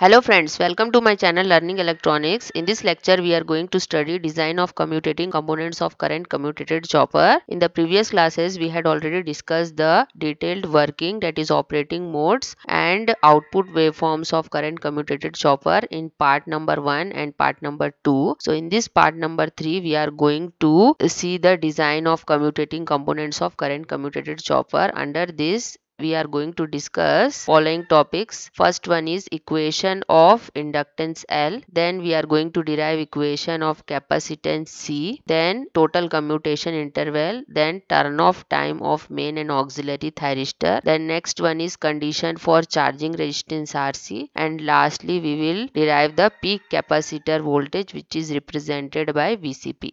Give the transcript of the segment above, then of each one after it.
Hello friends, welcome to my channel Learning Electronics. In this lecture, we are going to study design of commutating components of current commutated chopper. In the previous classes, we had already discussed the detailed working that is operating modes and output waveforms of current commutated chopper in part number 1 and part number 2. So in this part number 3, we are going to see the design of commutating components of current commutated chopper. Under this, we are going to discuss following topics. First one is equation of inductance L. Then we are going to derive equation of capacitance C. Then total commutation interval. Then turn off time of main and auxiliary thyristor. Then next one is condition for charging resistance RC. And lastly we will derive the peak capacitor voltage which is represented by VCP.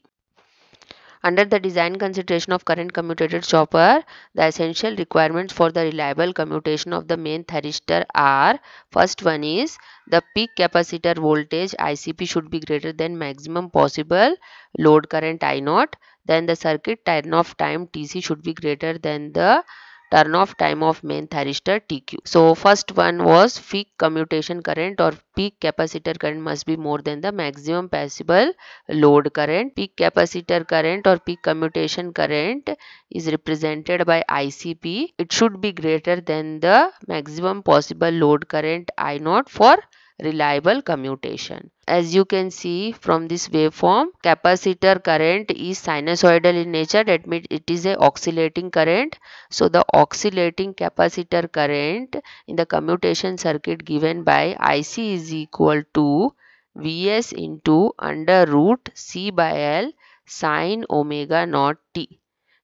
Under the design consideration of current commutated chopper, the essential requirements for the reliable commutation of the main thyristor are first one is the peak capacitor voltage ICP should be greater than maximum possible load current I 0 then the circuit turn off time TC should be greater than the turn-off time of main thyristor TQ. So first one was peak commutation current or peak capacitor current must be more than the maximum possible load current. Peak capacitor current or peak commutation current is represented by ICP. It should be greater than the maximum possible load current I0 for reliable commutation. As you can see from this waveform, capacitor current is sinusoidal in nature. That means it is a oscillating current. So the oscillating capacitor current in the commutation circuit given by IC is equal to Vs into under root C by L sine omega naught t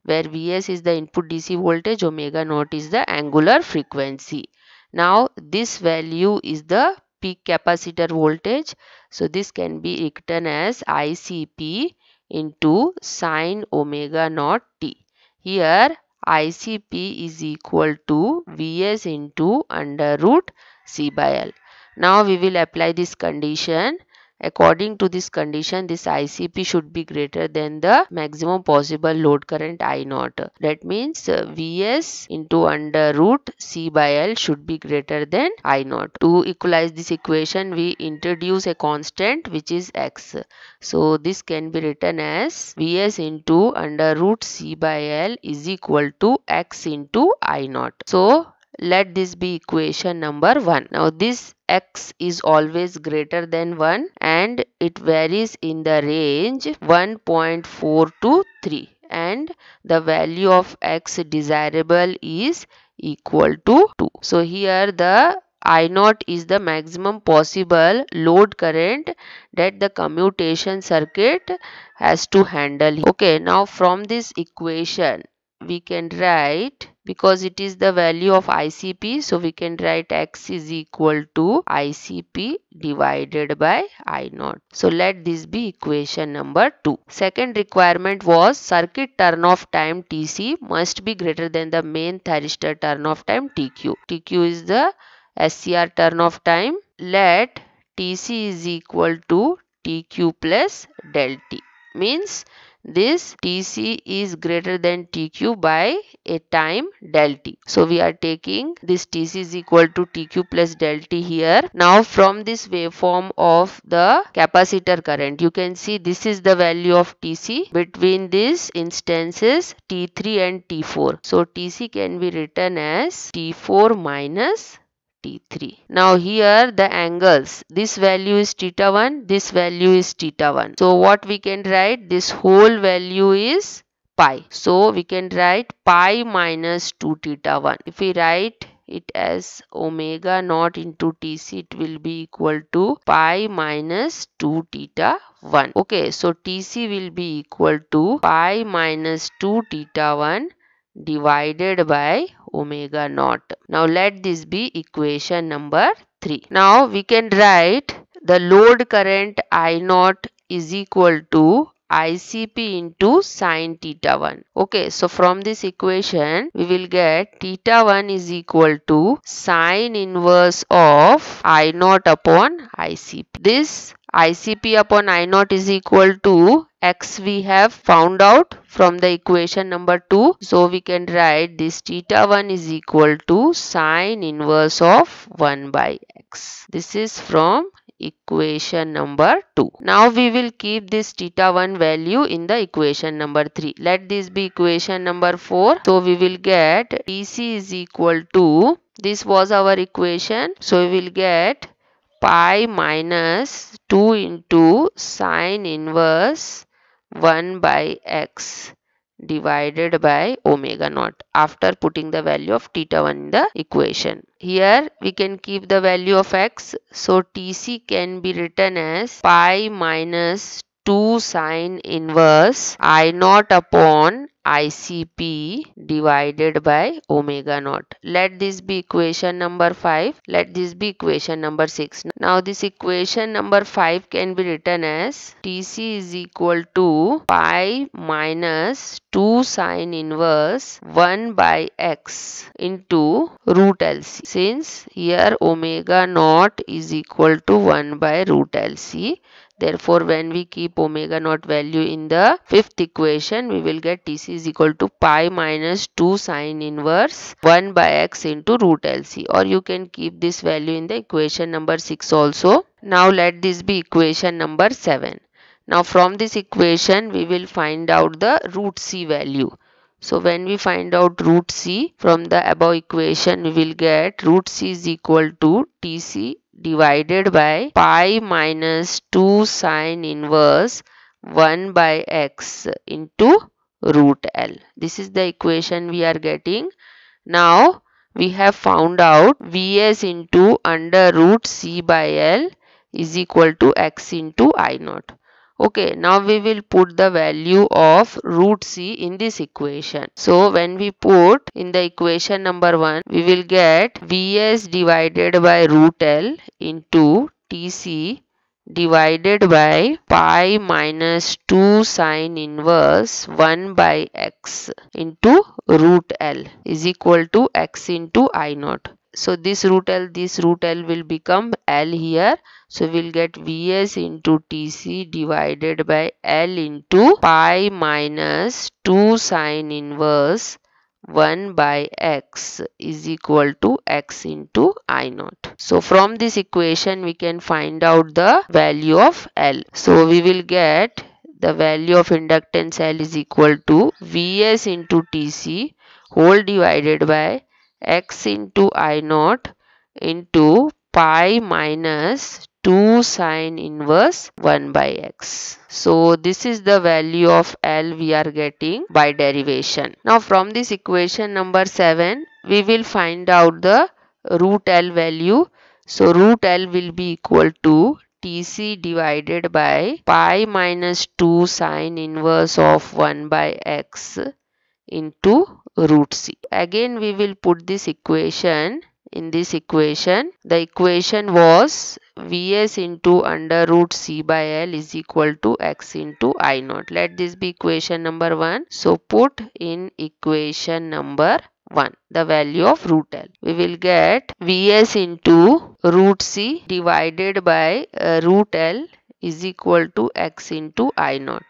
where Vs is the input DC voltage, omega naught is the angular frequency. Now this value is the peak capacitor voltage. So this can be written as ICP into sine omega naught t. Here ICP is equal to Vs into under root C by L. Now we will apply this condition According to this condition, this ICP should be greater than the maximum possible load current I naught. That means uh, Vs into under root C by L should be greater than I naught. To equalize this equation, we introduce a constant which is x. So this can be written as Vs into under root C by L is equal to x into I naught. So let this be equation number 1. Now this x is always greater than 1 and it varies in the range 1.4 to 3 and the value of x desirable is equal to 2. So here the I 0 is the maximum possible load current that the commutation circuit has to handle. Okay, now from this equation, we can write because it is the value of ICP so we can write x is equal to ICP divided by I naught. So let this be equation number 2. Second requirement was circuit turn off time TC must be greater than the main thyristor turn off time TQ. TQ is the SCR turn off time. Let TC is equal to TQ plus del T means this TC is greater than TQ by a time del T. So we are taking this TC is equal to TQ plus del T here. Now from this waveform of the capacitor current you can see this is the value of TC between these instances T3 and T4. So TC can be written as T4 minus 43. Now here the angles, this value is theta 1, this value is theta 1. So what we can write, this whole value is pi. So we can write pi minus 2 theta 1. If we write it as omega naught into tc it will be equal to pi minus 2 theta 1 okay so tc will be equal to pi minus 2 theta 1 divided by omega naught. Now let this be equation number 3. Now we can write the load current I naught is equal to ICP into sine theta 1. Okay, so from this equation, we will get theta 1 is equal to sine inverse of I naught upon ICP. This ICP upon I naught is equal to x we have found out from the equation number 2. So we can write this theta 1 is equal to sine inverse of 1 by x. This is from equation number 2. Now we will keep this theta 1 value in the equation number 3. Let this be equation number 4. So we will get BC is equal to this was our equation. So we will get pi minus 2 into sine inverse 1 by x divided by omega naught after putting the value of theta 1 in the equation. Here we can keep the value of x. So TC can be written as pi minus 2 sine inverse I naught upon ICP divided by omega naught. Let this be equation number 5. Let this be equation number 6. Now this equation number 5 can be written as TC is equal to pi minus 2 sine inverse 1 by x into root LC. Since here omega naught is equal to 1 by root LC. Therefore, when we keep omega naught value in the fifth equation, we will get Tc is equal to pi minus 2 sine inverse 1 by x into root LC or you can keep this value in the equation number 6 also. Now let this be equation number 7. Now from this equation, we will find out the root C value. So when we find out root C from the above equation, we will get root C is equal to Tc divided by pi minus 2 sine inverse 1 by x into root L. This is the equation we are getting. Now we have found out Vs into under root C by L is equal to x into I naught okay now we will put the value of root c in this equation so when we put in the equation number 1 we will get vs divided by root l into tc divided by pi minus 2 sine inverse 1 by x into root L is equal to x into I naught so this root L, this root L will become L here. So we'll get Vs into Tc divided by L into pi minus 2 sine inverse 1 by x is equal to x into i naught. So from this equation we can find out the value of L. So we will get the value of inductance L is equal to Vs into Tc whole divided by x into i naught into pi minus 2 sine inverse 1 by x. So this is the value of L we are getting by derivation. Now from this equation number 7 we will find out the root L value. So root L will be equal to TC divided by pi minus 2 sine inverse of 1 by x into root c. Again we will put this equation in this equation. The equation was Vs into under root c by L is equal to x into I naught. Let this be equation number 1. So put in equation number 1 the value of root L. We will get Vs into root c divided by uh, root L is equal to x into I naught.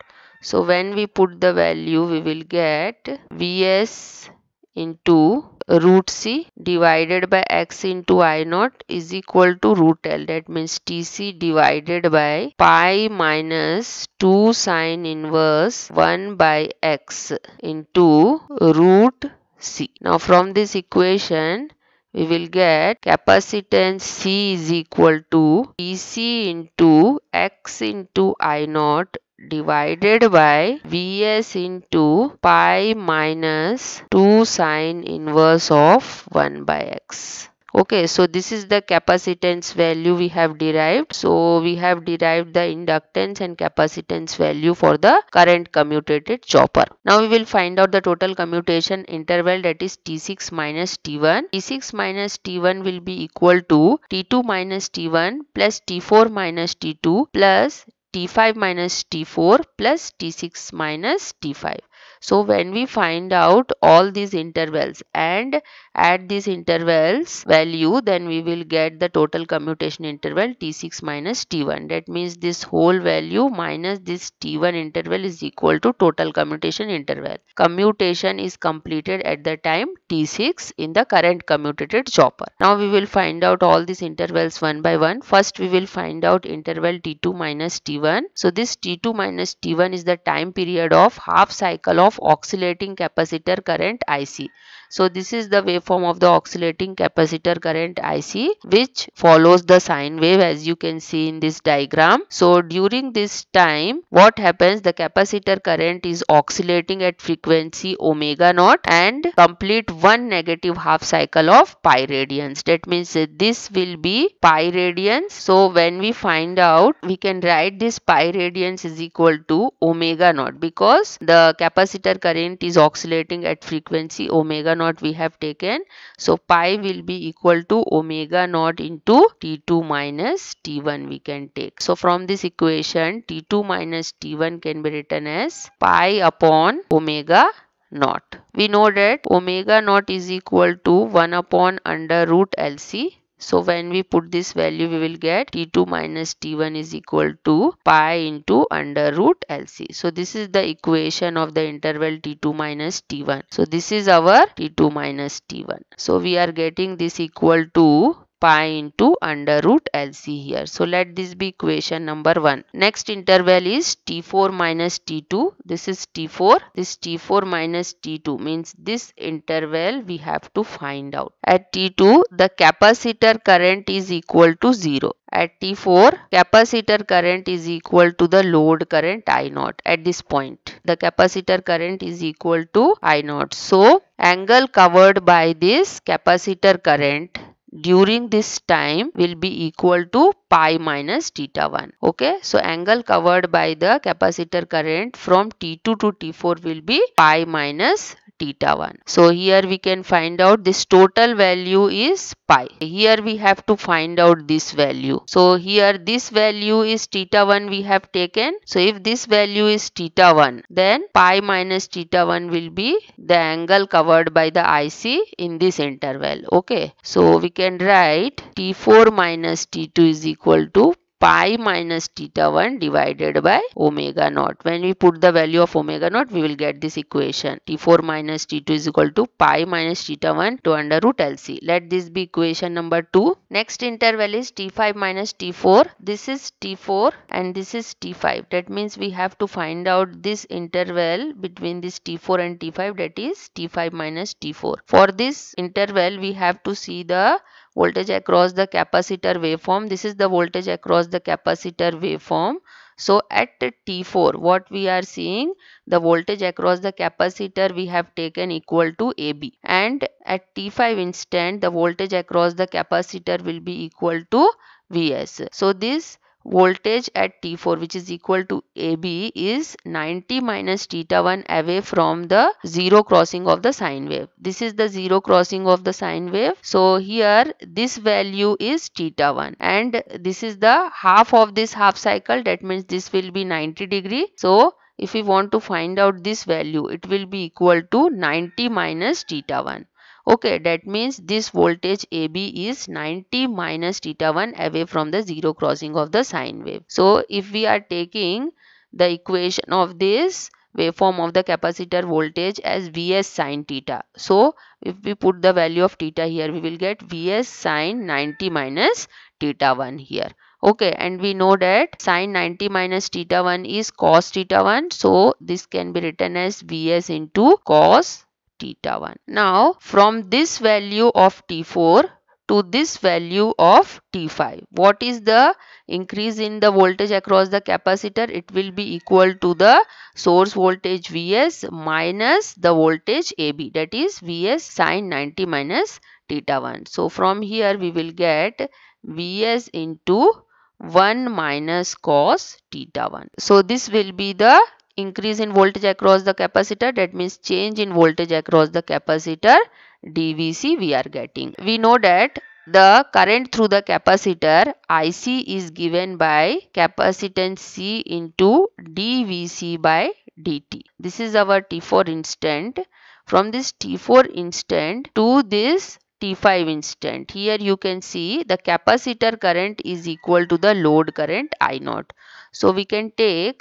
So when we put the value, we will get Vs into root C divided by x into I naught is equal to root L. That means Tc divided by pi minus 2 sine inverse 1 by x into root C. Now from this equation, we will get capacitance C is equal to Tc into x into I naught divided by Vs into pi minus 2 sine inverse of 1 by x. Okay, so this is the capacitance value we have derived. So we have derived the inductance and capacitance value for the current commutated chopper. Now we will find out the total commutation interval that is T6 minus T1. T6 minus T1 will be equal to T2 minus T1 plus T4 minus T2 plus t5 minus t4 plus t6 minus t5. So when we find out all these intervals and add these intervals value then we will get the total commutation interval t6 minus t1 that means this whole value minus this t1 interval is equal to total commutation interval commutation is completed at the time t6 in the current commutated chopper now we will find out all these intervals one by one first we will find out interval t2 minus t1 so this t2 minus t1 is the time period of half cycle of of oscillating capacitor current IC. So this is the waveform of the oscillating capacitor current IC which follows the sine wave as you can see in this diagram. So during this time what happens the capacitor current is oscillating at frequency omega naught and complete one negative half cycle of pi radians. That means this will be pi radians. So when we find out we can write this pi radians is equal to omega naught because the capacitor current is oscillating at frequency omega naught naught we have taken. So pi will be equal to omega naught into T2 minus T1 we can take. So from this equation T2 minus T1 can be written as pi upon omega naught. We know that omega naught is equal to 1 upon under root LC so when we put this value, we will get t2 minus t1 is equal to pi into under root LC. So this is the equation of the interval t2 minus t1. So this is our t2 minus t1. So we are getting this equal to pi into under root LC here. So let this be equation number 1. Next interval is T4 minus T2. This is T4. This T4 minus T2 means this interval we have to find out. At T2 the capacitor current is equal to 0 at T4 capacitor current is equal to the load current I 0 at this point the capacitor current is equal to I 0 so angle covered by this capacitor current during this time will be equal to pi minus theta 1. Okay, so angle covered by the capacitor current from T2 to T4 will be pi minus theta 1. So here we can find out this total value is pi. Here we have to find out this value. So here this value is theta 1 we have taken. So if this value is theta 1 then pi minus theta 1 will be the angle covered by the IC in this interval. Okay. So we can write t4 minus t2 is equal to pi minus theta 1 divided by omega naught. When we put the value of omega naught, we will get this equation. T4 minus T2 is equal to pi minus theta 1 to under root LC. Let this be equation number 2. Next interval is T5 minus T4. This is T4 and this is T5. That means we have to find out this interval between this T4 and T5 that is T5 minus T4. For this interval, we have to see the voltage across the capacitor waveform. This is the voltage across the capacitor waveform. So at T4 what we are seeing the voltage across the capacitor we have taken equal to AB and at T5 instant the voltage across the capacitor will be equal to Vs. So this voltage at T4 which is equal to AB is 90 minus theta 1 away from the zero crossing of the sine wave. This is the zero crossing of the sine wave. So here this value is theta 1 and this is the half of this half cycle that means this will be 90 degree. So if we want to find out this value it will be equal to 90 minus theta 1 okay that means this voltage AB is 90 minus theta 1 away from the zero crossing of the sine wave so if we are taking the equation of this waveform of the capacitor voltage as Vs sine theta. So, if we put the value of theta here, we will get Vs sine 90 minus theta 1 here. Okay, and we know that sine 90 minus theta 1 is cos theta 1. So, this can be written as Vs into cos theta 1. Now from this value of T4 to this value of T5. What is the increase in the voltage across the capacitor? It will be equal to the source voltage Vs minus the voltage AB that is Vs sine 90 minus theta 1. So from here we will get Vs into 1 minus cos theta 1. So this will be the increase in voltage across the capacitor that means change in voltage across the capacitor DVC we are getting. We know that the current through the capacitor IC is given by capacitance C into dVC by dt. This is our T4 instant. From this T4 instant to this T5 instant. Here you can see the capacitor current is equal to the load current I0. So we can take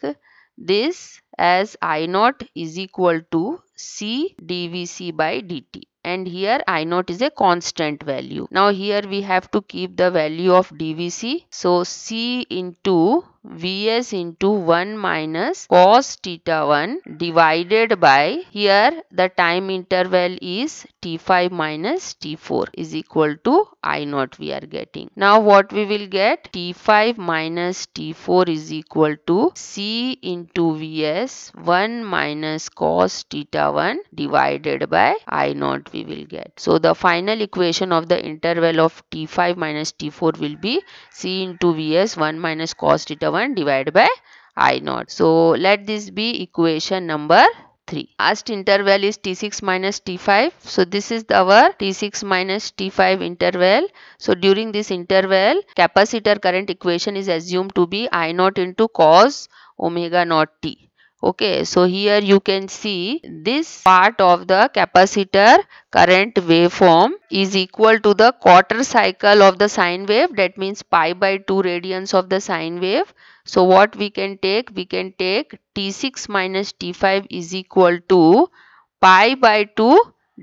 this as I naught is equal to C dVc by dt and here I naught is a constant value. Now here we have to keep the value of DVC. So C into Vs into 1 minus cos theta 1 divided by here the time interval is T5 minus T4 is equal to I naught we are getting. Now what we will get T5 minus T4 is equal to C into Vs 1 minus cos theta 1 divided by I naught we will get. So the final equation of the interval of T5 minus T4 will be C into Vs 1 minus cos theta 1 divided by I naught. So let this be equation number 3. Last interval is T6 minus T5. So this is our T6 minus T5 interval. So during this interval, capacitor current equation is assumed to be I naught into cos omega naught t okay so here you can see this part of the capacitor current waveform is equal to the quarter cycle of the sine wave that means pi by 2 radians of the sine wave so what we can take we can take t6 minus t5 is equal to pi by 2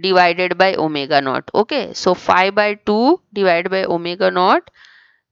divided by omega naught okay so phi by 2 divided by omega naught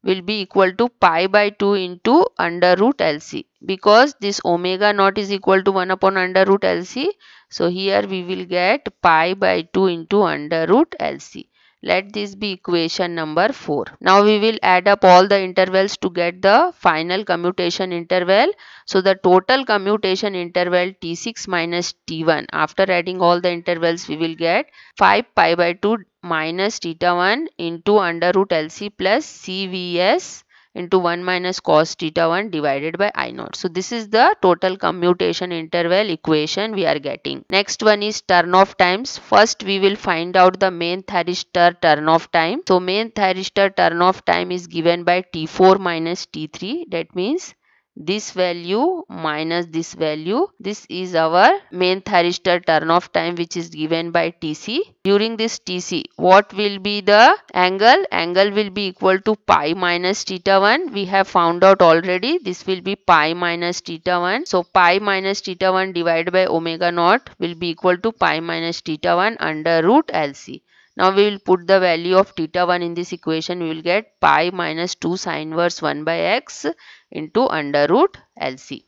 will be equal to pi by 2 into under root LC because this omega naught is equal to 1 upon under root LC. So here we will get pi by 2 into under root LC. Let this be equation number 4. Now we will add up all the intervals to get the final commutation interval. So the total commutation interval T6 minus T1. After adding all the intervals we will get 5 pi by 2 minus theta 1 into under root LC plus CVS into 1 minus cos theta 1 divided by I naught. So this is the total commutation interval equation we are getting. Next one is turn off times. First we will find out the main thyristor turn off time. So main thyristor turn off time is given by T4 minus T3 that means this value minus this value. This is our main thyristor turn off time which is given by TC. During this TC what will be the angle? Angle will be equal to pi minus theta 1. We have found out already this will be pi minus theta 1. So pi minus theta 1 divided by omega naught will be equal to pi minus theta 1 under root LC. Now we will put the value of theta 1 in this equation. We will get pi minus 2 sine verse 1 by x into under root LC.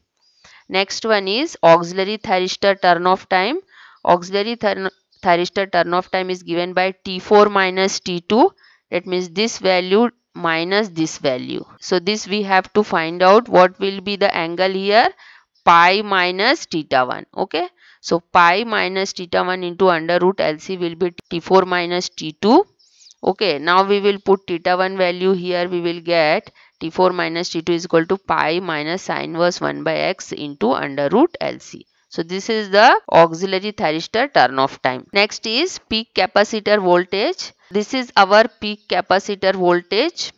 Next one is auxiliary thyristor turn-off time. Auxiliary thyristor turn-off time is given by T4 minus T2. That means this value minus this value. So this we have to find out what will be the angle here pi minus theta 1. Okay. So pi minus theta 1 into under root LC will be t4 minus t2. Okay, now we will put theta 1 value here. We will get t4 minus t2 is equal to pi minus sine verse 1 by x into under root LC. So this is the auxiliary thyristor turn off time. Next is peak capacitor voltage. This is our peak capacitor voltage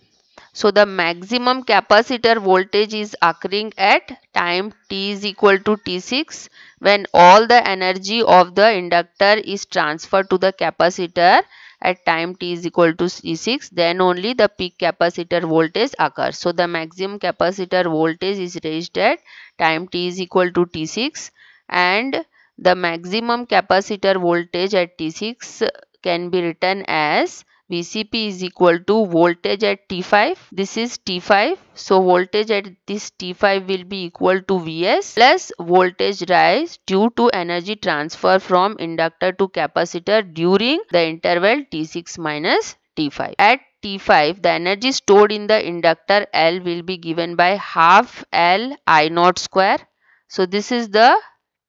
so the maximum capacitor voltage is occurring at time t is equal to t6 when all the energy of the inductor is transferred to the capacitor at time t is equal to t6 then only the peak capacitor voltage occurs. So the maximum capacitor voltage is reached at time t is equal to t6 and the maximum capacitor voltage at t6 can be written as VCP is equal to voltage at T5. This is T5. So voltage at this T5 will be equal to Vs plus voltage rise due to energy transfer from inductor to capacitor during the interval T6 minus T5. At T5, the energy stored in the inductor L will be given by half L I i0 square. So this is the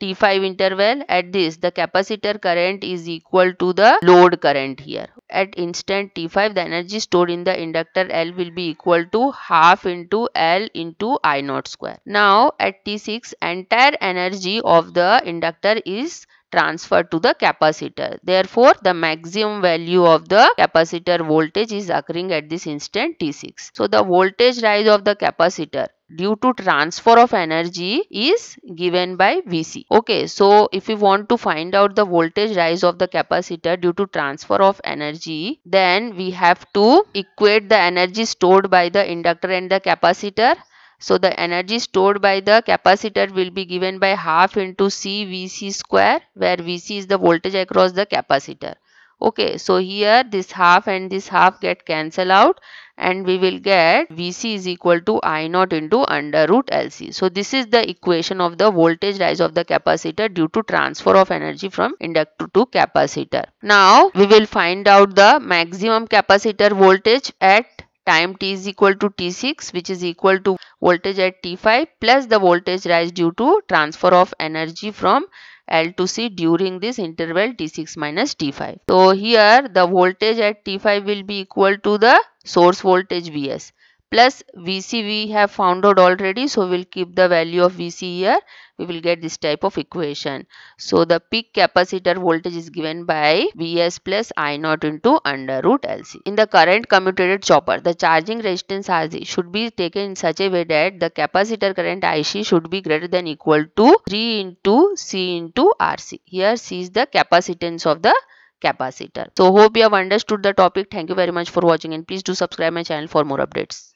T5 interval. At this, the capacitor current is equal to the load current here at instant t5 the energy stored in the inductor L will be equal to half into L into I naught square. Now at t6 entire energy of the inductor is transferred to the capacitor. Therefore, the maximum value of the capacitor voltage is occurring at this instant t6. So, the voltage rise of the capacitor due to transfer of energy is given by Vc. Okay, so if we want to find out the voltage rise of the capacitor due to transfer of energy, then we have to equate the energy stored by the inductor and the capacitor. So the energy stored by the capacitor will be given by half into C Vc square where Vc is the voltage across the capacitor okay so here this half and this half get cancel out and we will get VC is equal to I naught into under root LC. So this is the equation of the voltage rise of the capacitor due to transfer of energy from inductor to capacitor. Now we will find out the maximum capacitor voltage at time t is equal to t6 which is equal to voltage at t5 plus the voltage rise due to transfer of energy from L to C during this interval T6 minus T5. So here the voltage at T5 will be equal to the source voltage Vs plus VC we have found out already. So, we'll keep the value of VC here. We will get this type of equation. So, the peak capacitor voltage is given by Vs plus I naught into under root LC. In the current commutated chopper, the charging resistance RC should be taken in such a way that the capacitor current IC should be greater than equal to 3 into C into RC. Here C is the capacitance of the capacitor. So hope you have understood the topic. Thank you very much for watching and please do subscribe my channel for more updates.